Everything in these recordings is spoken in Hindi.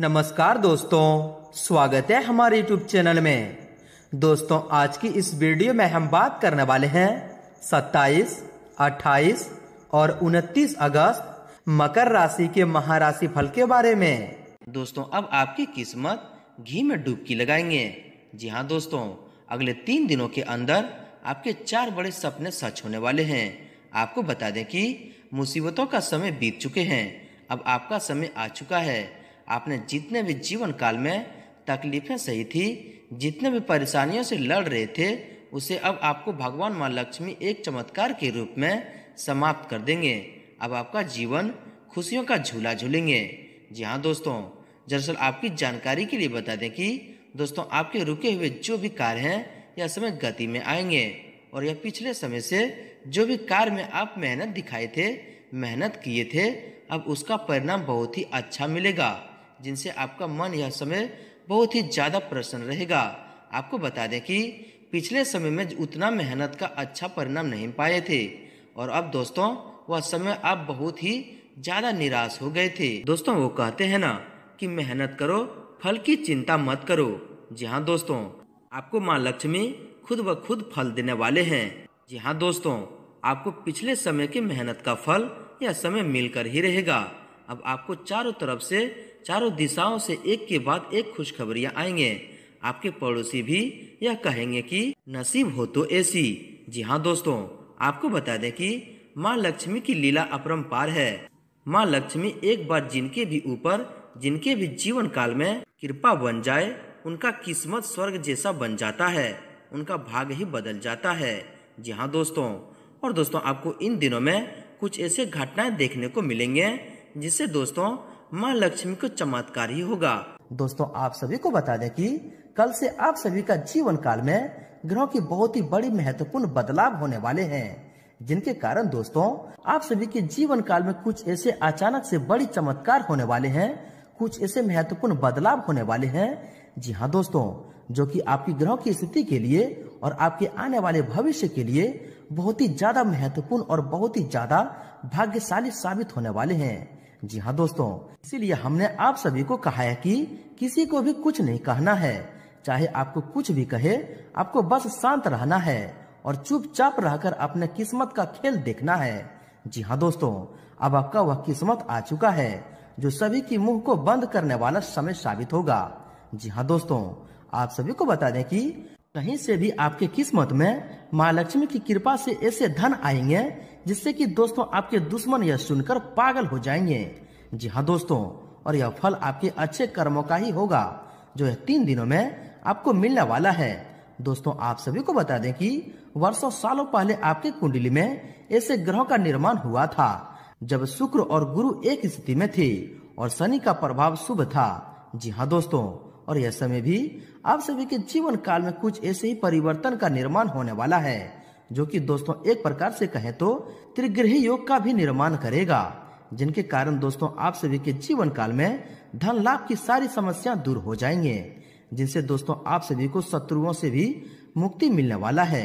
नमस्कार दोस्तों स्वागत है हमारे यूट्यूब चैनल में दोस्तों आज की इस वीडियो में हम बात करने वाले हैं 27, 28 और 29 अगस्त मकर राशि के महाराशि फल के बारे में दोस्तों अब आपकी किस्मत घी में डुबकी लगाएंगे जी हाँ दोस्तों अगले तीन दिनों के अंदर आपके चार बड़े सपने सच होने वाले हैं आपको बता दें कि मुसीबतों का समय बीत चुके हैं अब आपका समय आ चुका है आपने जितने भी जीवन काल में तकलीफ़ें सही थी जितने भी परेशानियों से लड़ रहे थे उसे अब आपको भगवान माँ लक्ष्मी एक चमत्कार के रूप में समाप्त कर देंगे अब आपका जीवन खुशियों का झूला झूलेंगे जी हाँ दोस्तों दरअसल आपकी जानकारी के लिए बता दें कि दोस्तों आपके रुके हुए जो भी कार्य हैं यह समय गति में आएंगे और यह पिछले समय से जो भी कार्य में आप मेहनत दिखाए थे मेहनत किए थे अब उसका परिणाम बहुत ही अच्छा मिलेगा जिनसे आपका मन यह समय बहुत ही ज़्यादा प्रसन्न रहेगा आपको बता दें कि पिछले समय में उतना मेहनत का अच्छा परिणाम नहीं पाए थे और अब दोस्तों वह समय आप बहुत ही ज़्यादा निराश हो गए थे दोस्तों वो कहते हैं ना कि मेहनत करो फल की चिंता मत करो जी हाँ दोस्तों आपको माँ लक्ष्मी खुद ब खुद फल देने वाले हैं जी हाँ दोस्तों आपको पिछले समय की मेहनत का फल यह समय मिलकर ही रहेगा अब आपको चारों तरफ से चारों दिशाओं से एक के बाद एक खुशखबरियाँ आएंगे आपके पड़ोसी भी यह कहेंगे कि नसीब हो तो ऐसी जी हाँ दोस्तों आपको बता दें कि माँ लक्ष्मी की लीला अपरम्पार है माँ लक्ष्मी एक बार जिनके भी ऊपर जिनके भी जीवन काल में कृपा बन जाए उनका किस्मत स्वर्ग जैसा बन जाता है उनका भाग ही बदल जाता है जी हाँ दोस्तों और दोस्तों आपको इन दिनों में कुछ ऐसे घटनाएं देखने को मिलेंगे जिससे दोस्तों माँ लक्ष्मी को चमत्कार ही होगा दोस्तों आप सभी को बता दें कि कल से आप सभी का जीवन काल में ग्रहों की बहुत ही बड़ी महत्वपूर्ण बदलाव होने वाले हैं जिनके कारण दोस्तों आप सभी के जीवन काल में कुछ ऐसे अचानक से बड़ी चमत्कार होने वाले हैं कुछ ऐसे महत्वपूर्ण बदलाव होने वाले हैं जी हाँ दोस्तों जो कि आपकी ग्रहों की स्थिति के लिए और आपके आने वाले भविष्य के लिए बहुत ही ज्यादा महत्वपूर्ण और बहुत ही ज्यादा भाग्यशाली साबित होने वाले हैं जी हाँ दोस्तों इसीलिए हमने आप सभी को कहा है कि किसी को भी कुछ नहीं कहना है चाहे आपको कुछ भी कहे आपको बस शांत रहना है और चुपचाप रहकर अपने किस्मत का खेल देखना है जी हाँ दोस्तों अब आपका वह किस्मत आ चुका है जो सभी की मुंह को बंद करने वाला समय साबित होगा जी हाँ दोस्तों आप सभी को बता दें कि कहीं से भी आपके किस्मत में माँ लक्ष्मी की कृपा से ऐसे धन आएंगे जिससे कि दोस्तों आपके दुश्मन यह सुनकर पागल हो जाएंगे जी हाँ दोस्तों और यह फल आपके अच्छे कर्मों का ही होगा जो यह तीन दिनों में आपको मिलने वाला है दोस्तों आप सभी को बता दें कि वर्षों सालों पहले आपके कुंडली में ऐसे ग्रहों का निर्माण हुआ था जब शुक्र और गुरु एक स्थिति में थे और शनि का प्रभाव शुभ था जी हाँ दोस्तों और यह समय भी आप सभी के जीवन काल में कुछ ऐसे ही परिवर्तन का निर्माण होने वाला है जो कि दोस्तों एक प्रकार से कहें तो त्रिग्रही योग का भी निर्माण करेगा जिनके कारण दोस्तों आप सभी के जीवन काल में धन लाभ की सारी समस्याएं दूर हो जाएंगे जिनसे दोस्तों आप सभी को शत्रुओं से भी मुक्ति मिलने वाला है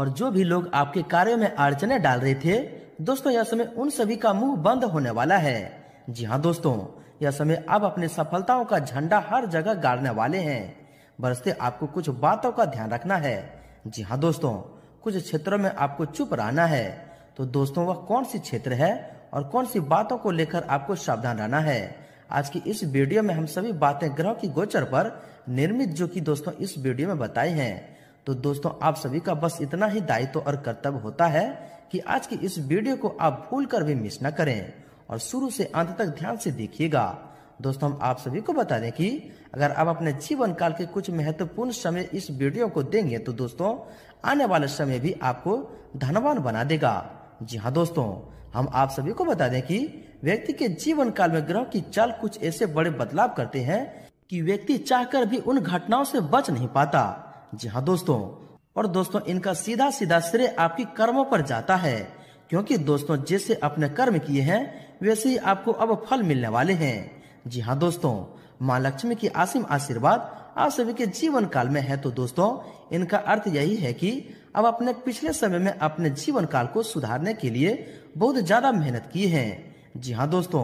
और जो भी लोग आपके कार्यो में अड़चने डाल रहे थे दोस्तों यह समय उन सभी का मुंह बंद होने वाला है जी हाँ दोस्तों यह समय आप अपने सफलताओं का झंडा हर जगह गाड़ने वाले हैं बरसते आपको कुछ बातों का ध्यान रखना है जी हाँ दोस्तों कुछ क्षेत्रों में आपको चुप रहना है तो दोस्तों वह कौन सी क्षेत्र है और कौन सी बातों को लेकर आपको सावधान रहना है आज की इस वीडियो में हम सभी बातें ग्रह की गोचर पर निर्मित जो कि दोस्तों इस वीडियो में बताई हैं तो दोस्तों आप सभी का बस इतना ही दायित्व और कर्तव्य होता है कि आज की इस वीडियो को आप भूल कर भी मिस न करें और शुरू से अंत तक ध्यान से देखिएगा दोस्तों हम आप सभी को बता दें कि अगर आप अपने जीवन काल के कुछ महत्वपूर्ण समय इस वीडियो को देंगे तो दोस्तों आने वाले समय भी आपको धनवान बना देगा जी हाँ दोस्तों हम आप सभी को बता दें कि व्यक्ति के जीवन काल में ग्रह की चाल कुछ ऐसे बड़े बदलाव करते हैं कि व्यक्ति चाहकर भी उन घटनाओं से बच नहीं पाता जी हाँ दोस्तों और दोस्तों इनका सीधा सीधा श्रेय आपकी कर्मों पर जाता है क्योंकि दोस्तों जैसे अपने कर्म किए हैं वैसे ही आपको अब फल मिलने वाले हैं जी हाँ दोस्तों माँ लक्ष्मी की आसिम आशीर्वाद आप सभी के जीवन काल में है तो दोस्तों इनका अर्थ यही है कि अब अपने पिछले समय में अपने जीवन काल को सुधारने के लिए बहुत ज्यादा मेहनत की है जी हाँ दोस्तों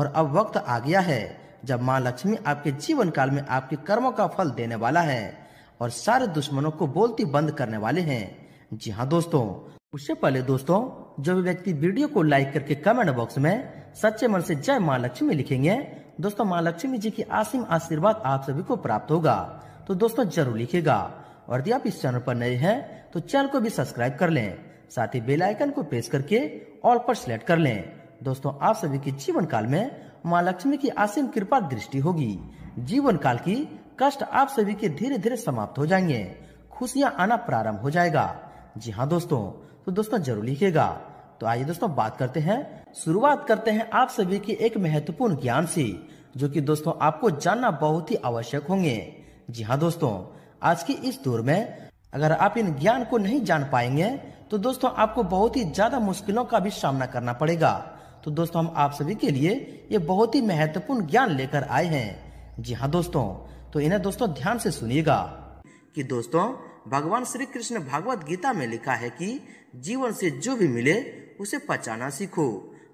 और अब वक्त आ गया है जब माँ लक्ष्मी आपके जीवन काल में आपके कर्मों का फल देने वाला है और सारे दुश्मनों को बोलती बंद करने वाले हैं जी हाँ दोस्तों उससे पहले दोस्तों जो भी व्यक्ति वीडियो को लाइक करके कमेंट बॉक्स में सच्चे मन से जय माँ लक्ष्मी लिखेंगे दोस्तों माँ लक्ष्मी जी की आसिम आशीर्वाद आप सभी को प्राप्त होगा तो दोस्तों जरूर लिखेगा और यदि आप इस चैनल पर नए हैं तो चैनल को भी सब्सक्राइब कर लें साथ ही बेल आइकन को प्रेस करके ऑल पर सिलेक्ट कर लें दोस्तों आप सभी के जीवन काल में माँ लक्ष्मी की आसिम कृपा दृष्टि होगी जीवन काल की कष्ट आप सभी के धीरे धीरे समाप्त हो जाएंगे खुशियाँ आना प्रारंभ हो जाएगा जी हाँ दोस्तों तो दोस्तों जरूर लिखेगा तो आइए दोस्तों बात करते हैं शुरुआत करते हैं आप सभी की एक महत्वपूर्ण ज्ञान से जो कि दोस्तों आपको जानना बहुत ही आवश्यक होंगे जी हाँ दोस्तों आज के इस दौर में अगर आप इन ज्ञान को नहीं जान पाएंगे तो दोस्तों आपको बहुत ही ज्यादा मुश्किलों का भी सामना करना पड़ेगा तो दोस्तों हम आप सभी के लिए ये बहुत ही महत्वपूर्ण ज्ञान लेकर आए हैं जी हाँ दोस्तों तो इन्हें दोस्तों ध्यान से सुनिएगा कि दोस्तों भगवान श्री कृष्ण भागवत गीता में लिखा है कि जीवन से जो भी मिले उसे पचाना सीखो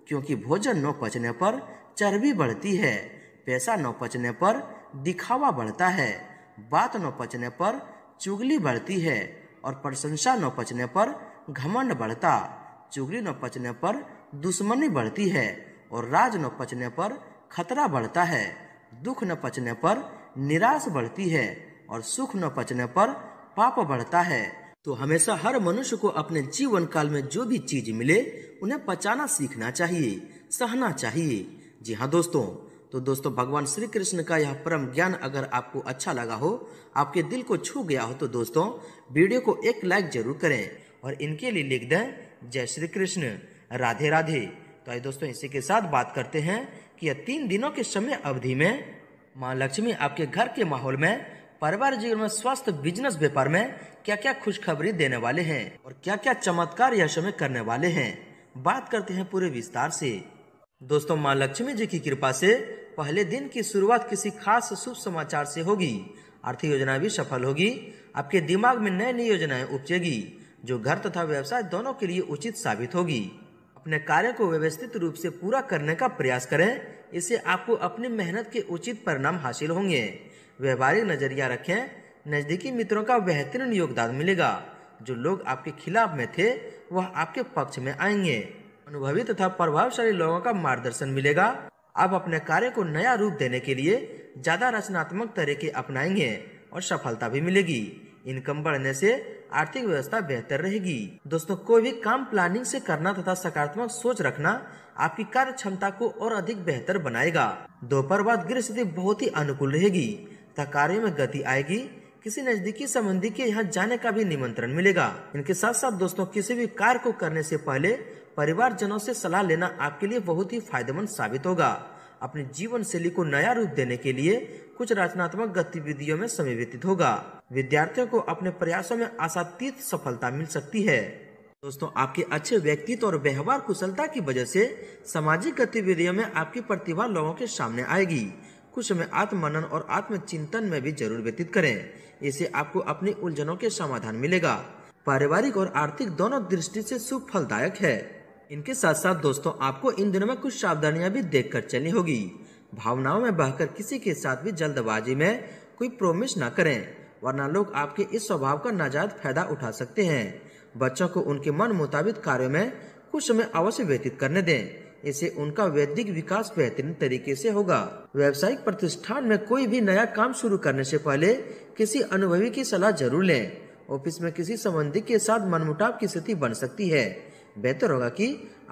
क्योंकि भोजन न पचने पर चर्बी बढ़ती है पैसा न पचने पर दिखावा बढ़ता है बात न पचने पर चुगली बढ़ती है और प्रशंसा न पचने पर घमंड बढ़ता चुगली न पचने पर दुश्मनी बढ़ती है और राज न पचने पर खतरा बढ़ता है दुख न पचने पर निराश बढ़ती है और सुख न पचने पर पाप बढ़ता है तो हमेशा हर मनुष्य को अपने जीवन काल में जो भी चीज मिले उन्हें पचाना सीखना चाहिए सहना चाहिए जी हाँ दोस्तों तो दोस्तों भगवान श्री कृष्ण का यह परम ज्ञान अगर आपको अच्छा लगा हो आपके दिल को छू गया हो तो दोस्तों वीडियो को एक लाइक जरूर करें और इनके लिए लिख दें जय श्री कृष्ण राधे राधे तो आइए दोस्तों इसी के साथ बात करते हैं कि यह तीन दिनों के समय अवधि में माँ लक्ष्मी आपके घर के माहौल में परिवार जीवन में स्वास्थ्य बिजनेस व्यापार में क्या क्या खुशखबरी देने वाले हैं और क्या क्या चमत्कार यशो में करने वाले हैं बात करते हैं पूरे विस्तार से दोस्तों माँ लक्ष्मी जी की कृपा से पहले दिन की शुरुआत किसी खास शुभ समाचार से होगी आर्थिक योजना भी सफल होगी आपके दिमाग में नई नई योजनाएं उपजेगी जो घर तथा व्यवसाय दोनों के लिए उचित साबित होगी अपने कार्य को व्यवस्थित रूप से पूरा करने का प्रयास करें इससे आपको अपनी मेहनत के उचित परिणाम हासिल होंगे व्यवहारिक नज़रिया रखें नज़दीकी मित्रों का बेहतरीन योगदान मिलेगा जो लोग आपके खिलाफ में थे वह आपके पक्ष में आएंगे अनुभवी तथा प्रभावशाली लोगों का मार्गदर्शन मिलेगा आप अपने कार्य को नया रूप देने के लिए ज़्यादा रचनात्मक तरीके अपनाएंगे और सफलता भी मिलेगी इनकम बढ़ने से आर्थिक व्यवस्था बेहतर रहेगी दोस्तों कोई भी काम प्लानिंग से करना तथा सकारात्मक सोच रखना आपकी कार्य क्षमता को और अधिक बेहतर बनाएगा दोपहर बाद गृह स्थिति बहुत ही अनुकूल रहेगी तथा कार्य में गति आएगी किसी नजदीकी संबंधी के यहाँ जाने का भी निमंत्रण मिलेगा इनके साथ साथ दोस्तों किसी भी कार्य को करने से पहले परिवार जनों से सलाह लेना आपके लिए बहुत ही फायदेमंद साबित होगा अपनी जीवन शैली को नया रूप देने के लिए कुछ रचनात्मक गतिविधियों में समय व्यतीत होगा विद्यार्थियों को अपने प्रयासों में आशातीत सफलता मिल सकती है दोस्तों आपके अच्छे व्यक्तित्व और व्यवहार कुशलता की वजह से सामाजिक गतिविधियों में आपकी प्रतिभा लोगों के सामने आएगी कुछ समय आत्मनन और आत्मचिंतन में भी जरूर व्यतीत करें इससे आपको अपनी उलझनों के समाधान मिलेगा पारिवारिक और आर्थिक दोनों दृष्टि से शुभ फलदायक है इनके साथ साथ दोस्तों आपको इन दिनों में कुछ सावधानियां भी कर चलनी होगी भावनाओं में बहकर किसी के साथ भी जल्दबाजी में कोई प्रोमिस न करें वरना लोग आपके इस स्वभाव का नाजायज फायदा उठा सकते हैं बच्चों को उनके मन मुताबिक कार्यों में कुछ समय अवश्य व्यतीत करने दें इससे उनका वैदिक विकास बेहतरीन तरीके से होगा व्यावसायिक प्रतिष्ठान में कोई भी नया काम शुरू करने से पहले किसी अनुभवी की सलाह जरूर लें ऑफिस में किसी संबंधी के साथ मनमुटाव की स्थिति बन सकती है बेहतर होगा कि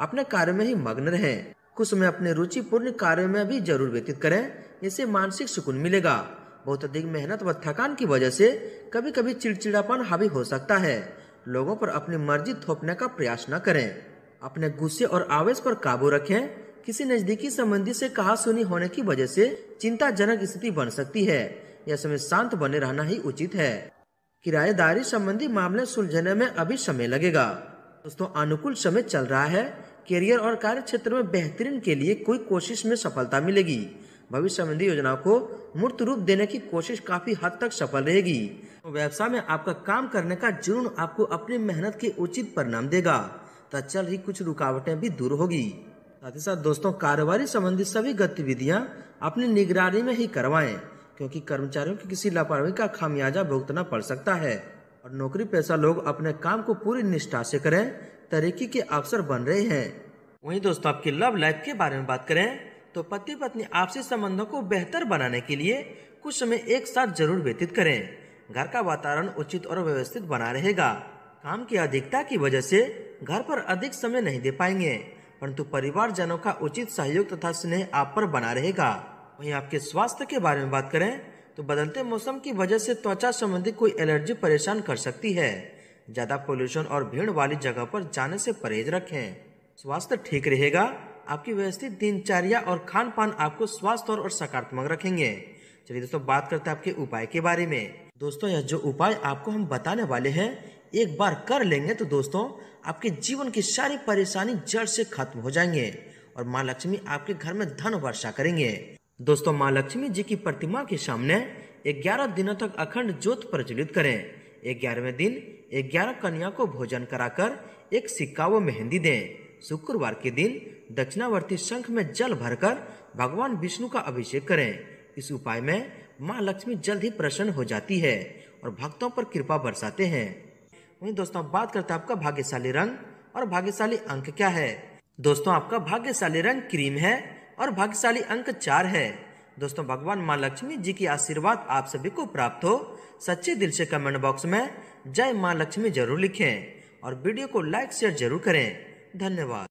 अपने कार्य में ही मग्न रहें कुछ समय अपने रुचिपूर्ण कार्य में भी जरूर व्यतीत करें इससे मानसिक सुकून मिलेगा बहुत अधिक मेहनत व थकान की वजह से कभी कभी चिड़चिड़ापन हावी हो सकता है लोगों पर अपनी मर्जी थोपने का प्रयास न करें अपने गुस्से और आवेश पर काबू रखें किसी नजदीकी संबंधी से कहा सुनी होने की वजह से चिंताजनक स्थिति बन सकती है यह समय शांत बने रहना ही उचित है किराएदारी संबंधी मामले सुलझने में अभी समय लगेगा दोस्तों अनुकूल समय चल रहा है करियर और कार्य क्षेत्र में बेहतरीन के लिए कोई कोशिश में सफलता मिलेगी भविष्य संबंधी योजनाओं को मूर्त रूप देने की कोशिश काफी हद तक सफल रहेगी तो व्यवसाय में आपका काम करने का जुनून आपको अपनी मेहनत के उचित परिणाम देगा तत्चल ही कुछ रुकावटें भी दूर होगी साथ ही साथ दोस्तों कारोबारी संबंधित सभी गतिविधियां अपनी निगरानी में ही करवाएं क्योंकि कर्मचारियों की किसी लापरवाही का खामियाजा भुगतना पड़ सकता है और नौकरी पैसा लोग अपने काम को पूरी निष्ठा से करें तरीकी के अवसर बन रहे हैं वहीं दोस्तों आपकी लव लाइफ के बारे में बात करें तो पति पत्नी आपसी संबंधों को बेहतर बनाने के लिए कुछ समय एक साथ जरूर व्यतीत करें घर का वातावरण उचित और व्यवस्थित बना रहेगा काम की अधिकता की वजह से घर पर अधिक समय नहीं दे पाएंगे परंतु परिवार जनों का उचित सहयोग तथा स्नेह आप पर बना रहेगा वहीं आपके स्वास्थ्य के बारे में बात करें तो बदलते मौसम की वजह से त्वचा संबंधी कोई एलर्जी परेशान कर सकती है ज़्यादा पोल्यूशन और भीड़ वाली जगह पर जाने से परहेज रखें स्वास्थ्य ठीक रहेगा आपकी व्यवस्थित दिनचर्या और खान पान आपको स्वास्थ्य और सकारात्मक रखेंगे चलिए दोस्तों बात करते हैं आपके उपाय के बारे में दोस्तों यह जो उपाय आपको हम बताने वाले हैं एक बार कर लेंगे तो दोस्तों आपके जीवन की सारी परेशानी जड़ से खत्म हो जाएंगे और माँ लक्ष्मी आपके घर में धन वर्षा करेंगे दोस्तों माँ लक्ष्मी जी की प्रतिमा के सामने ग्यारह दिनों तक अखंड जोत प्रज्वलित करें ग्यारहवें दिन ग्यारह कन्या को भोजन कराकर एक सिक्का व मेहंदी दें शुक्रवार के दिन दक्षिणावर्ती शंख में जल भरकर भगवान विष्णु का अभिषेक करें इस उपाय में माँ लक्ष्मी जल्द ही प्रसन्न हो जाती है और भक्तों पर कृपा बरसाते हैं वहीं दोस्तों बात करते हैं आपका भाग्यशाली रंग और भाग्यशाली अंक क्या है दोस्तों आपका भाग्यशाली रंग क्रीम है और भाग्यशाली अंक चार है दोस्तों भगवान माँ लक्ष्मी जी की आशीर्वाद आप सभी को प्राप्त हो सच्चे दिल से कमेंट बॉक्स में जय माँ लक्ष्मी जरूर लिखें और वीडियो को लाइक शेयर जरूर करें धन्यवाद